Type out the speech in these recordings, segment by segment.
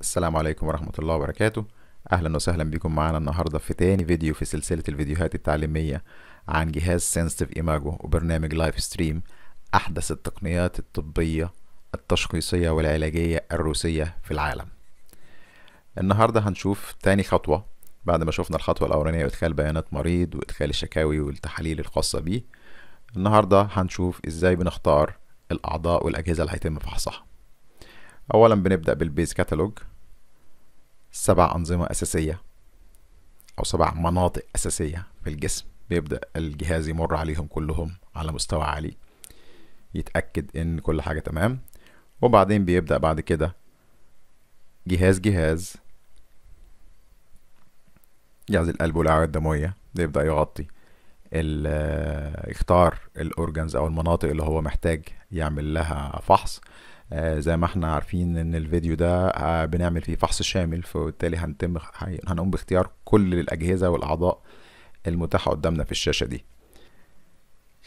السلام عليكم ورحمة الله وبركاته أهلا وسهلا بكم معانا النهاردة في تاني فيديو في سلسلة الفيديوهات التعليمية عن جهاز سينستيف إيماجو وبرنامج لايف ستريم أحدث التقنيات الطبية التشخيصية والعلاجية الروسية في العالم النهاردة هنشوف تاني خطوة بعد ما شفنا الخطوة الأولانية وإدخال بيانات مريض وإدخال الشكاوي والتحاليل الخاصة بيه النهاردة هنشوف إزاي بنختار الأعضاء والأجهزة اللي هيتم فحصها أولا بنبدأ بالبيز كاتالوج سبع أنظمة أساسية أو سبع مناطق أساسية في الجسم بيبدأ الجهاز يمر عليهم كلهم على مستوى عالي يتأكد إن كل حاجة تمام وبعدين بيبدأ بعد كده جهاز جهاز جهاز القلب والأوعية الدموية بيبدأ يغطي آه، يختار الأورجنز أو المناطق اللي هو محتاج يعمل لها فحص آه، زي ما احنا عارفين ان الفيديو ده بنعمل فيه فحص شامل فبالتالي هنتم هنقوم باختيار كل الاجهزه والاعضاء المتاحه قدامنا في الشاشه دي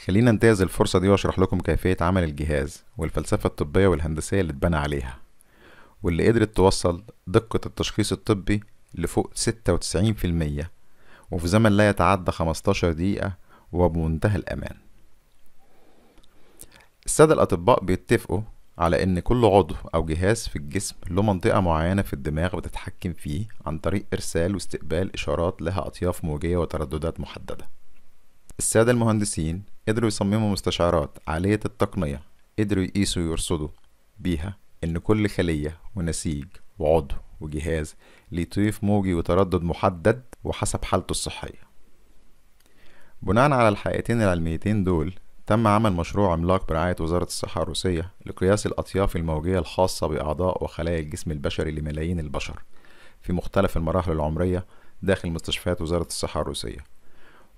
خلينا انتهز الفرصه دي واشرح لكم كيفيه عمل الجهاز والفلسفه الطبيه والهندسيه اللي اتبنى عليها واللي قدرت توصل دقه التشخيص الطبي لفوق 96% وفي زمن لا يتعدى 15 دقيقه وبمنتهى الامان السادة الأطباء بيتفقوا على إن كل عضو أو جهاز في الجسم له منطقة معينة في الدماغ بتتحكم فيه عن طريق إرسال واستقبال إشارات لها أطياف موجية وترددات محددة. السادة المهندسين قدروا يصمموا مستشعرات عالية التقنية قدروا يقيسوا ويرصدوا بيها إن كل خلية ونسيج وعضو وجهاز ليه طيف موجي وتردد محدد وحسب حالته الصحية بناء على الحقيقتين العلميتين دول تم عمل مشروع عملاق برعاية وزارة الصحة الروسية لقياس الأطياف الموجية الخاصة بأعضاء وخلايا الجسم البشري لملايين البشر في مختلف المراحل العمرية داخل مستشفيات وزارة الصحة الروسية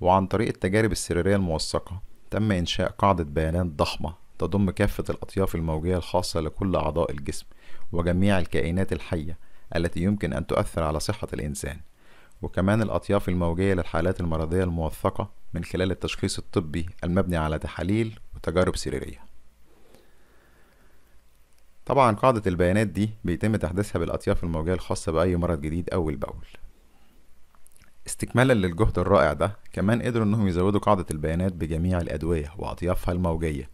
وعن طريق التجارب السريرية الموثقة تم إنشاء قاعدة بيانات ضخمة تضم كافة الأطياف الموجية الخاصة لكل أعضاء الجسم وجميع الكائنات الحية التي يمكن أن تؤثر على صحة الإنسان وكمان الأطياف الموجية للحالات المرضية الموثقة من خلال التشخيص الطبي المبني على تحاليل وتجارب سريرية طبعا قاعدة البيانات دي بيتم تحديثها بالأطياف الموجية الخاصة بأي مرض جديد أول بأول استكمالا للجهد الرائع ده كمان قدروا انهم يزودوا قاعدة البيانات بجميع الأدوية وأطيافها الموجية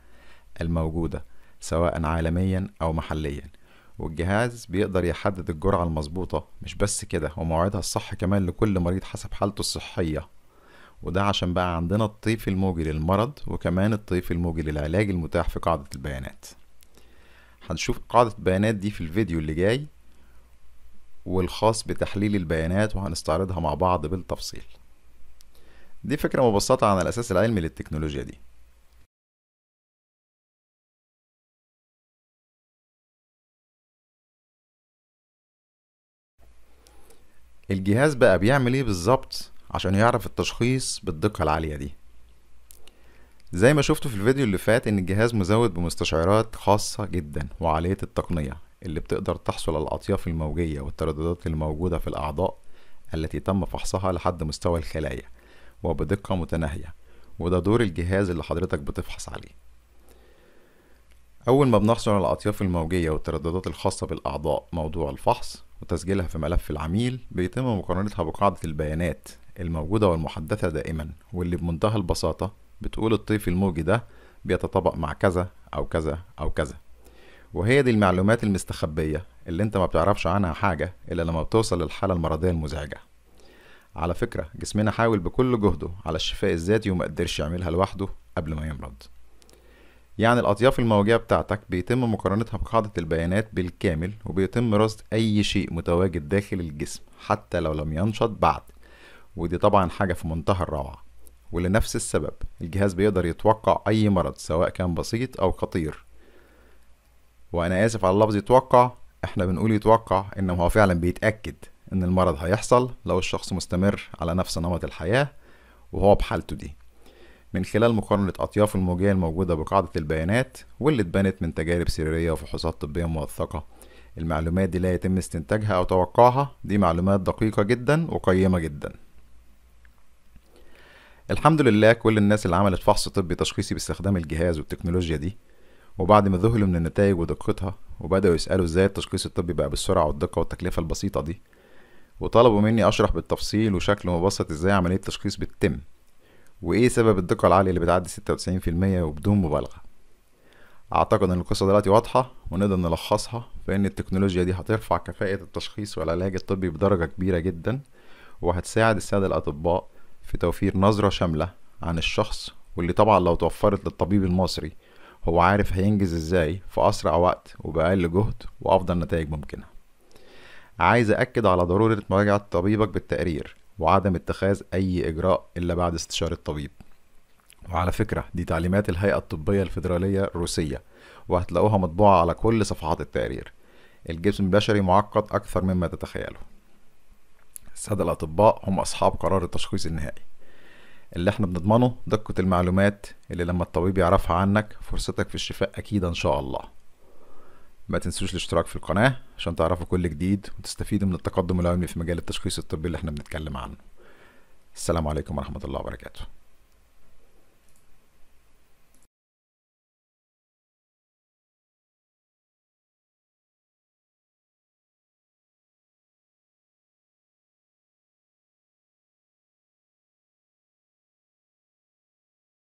الموجودة سواء عالميا أو محليا والجهاز بيقدر يحدد الجرعة المظبوطة مش بس كده وموعدها الصح كمان لكل مريض حسب حالته الصحية وده عشان بقى عندنا الطيف الموجي للمرض وكمان الطيف الموجي للعلاج المتاح في قاعدة البيانات هنشوف قاعدة البيانات دي في الفيديو اللي جاي والخاص بتحليل البيانات وهنستعرضها مع بعض بالتفصيل دي فكرة مبسطة عن الأساس العلمي للتكنولوجيا دي الجهاز بقى بيعمل ايه بالظبط عشان يعرف التشخيص بالدقة العالية دي زي ما شفتوا في الفيديو اللي فات ان الجهاز مزود بمستشعرات خاصة جدا وعالية التقنية اللي بتقدر تحصل على الأطياف الموجية والترددات الموجودة في الأعضاء التي تم فحصها لحد مستوى الخلايا وبدقة متناهية وده دور الجهاز اللي حضرتك بتفحص عليه أول ما بنحصل على الأطياف الموجية والترددات الخاصة بالأعضاء موضوع الفحص وتسجيلها في ملف العميل بيتم مقارنتها بقاعدة البيانات الموجودة والمحدثة دائما واللي بمنتهى البساطة بتقول الطيف الموجي ده بيتطابق مع كذا أو كذا أو كذا وهي دي المعلومات المستخبية اللي انت ما بتعرفش عنها حاجة إلا لما بتوصل للحالة المرضية المزعجة على فكرة جسمنا حاول بكل جهده على الشفاء الذاتي وما قدرش يعملها لوحده قبل ما يمرض يعني الأطياف الموجية بتاعتك بيتم مقارنتها بقاعدة البيانات بالكامل وبيتم رصد أي شيء متواجد داخل الجسم حتى لو لم ينشط بعد ودي طبعا حاجة في منتهى الروعة ولنفس السبب الجهاز بيقدر يتوقع أي مرض سواء كان بسيط أو خطير وأنا آسف على اللفظ يتوقع احنا بنقول يتوقع إنما هو فعلا بيتأكد إن المرض هيحصل لو الشخص مستمر على نفس نمط الحياة وهو بحالته دي من خلال مقارنة أطياف الموجية الموجودة بقاعدة البيانات واللي اتبنت من تجارب سريرية وفحوصات طبية موثقة المعلومات دي لا يتم استنتاجها أو توقعها دي معلومات دقيقة جدا وقيمة جدا الحمد لله كل الناس اللي عملت فحص طبي تشخيصي باستخدام الجهاز والتكنولوجيا دي وبعد ما ذهلوا من النتائج ودقتها وبدأوا يسألوا ازاي التشخيص الطبي بقى بالسرعة والدقة والتكلفة البسيطة دي وطلبوا مني أشرح بالتفصيل وشكل مبسط ازاي عملية التشخيص بتتم وايه سبب الدقة العالية اللي بتعدي ستة وتسعين في المية وبدون مبالغة اعتقد ان القصة دلوقتي واضحة ونقدر نلخصها فان التكنولوجيا دي هترفع كفاءة التشخيص والعلاج الطبي بدرجة كبيرة جدا وهتساعد السادة الاطباء في توفير نظرة شاملة عن الشخص واللي طبعا لو توفرت للطبيب المصري هو عارف هينجز ازاي في اسرع وقت وباقل جهد وافضل نتائج ممكنه عايز أأكد على ضرورة مراجعة طبيبك بالتقرير وعدم اتخاذ أي إجراء إلا بعد استشارة طبيب وعلى فكرة دي تعليمات الهيئة الطبية الفيدرالية الروسية وهتلاقوها مطبوعة على كل صفحات التقرير الجسم البشري معقد أكثر مما تتخيله السادة الأطباء هم أصحاب قرار التشخيص النهائي اللي احنا بنضمنه دقة المعلومات اللي لما الطبيب يعرفها عنك فرصتك في الشفاء أكيد إن شاء الله ما تنسوش الاشتراك في القناة عشان تعرفوا كل جديد وتستفيدوا من التقدم العلمي في مجال التشخيص الطبي اللي احنا بنتكلم عنه السلام عليكم ورحمة الله وبركاته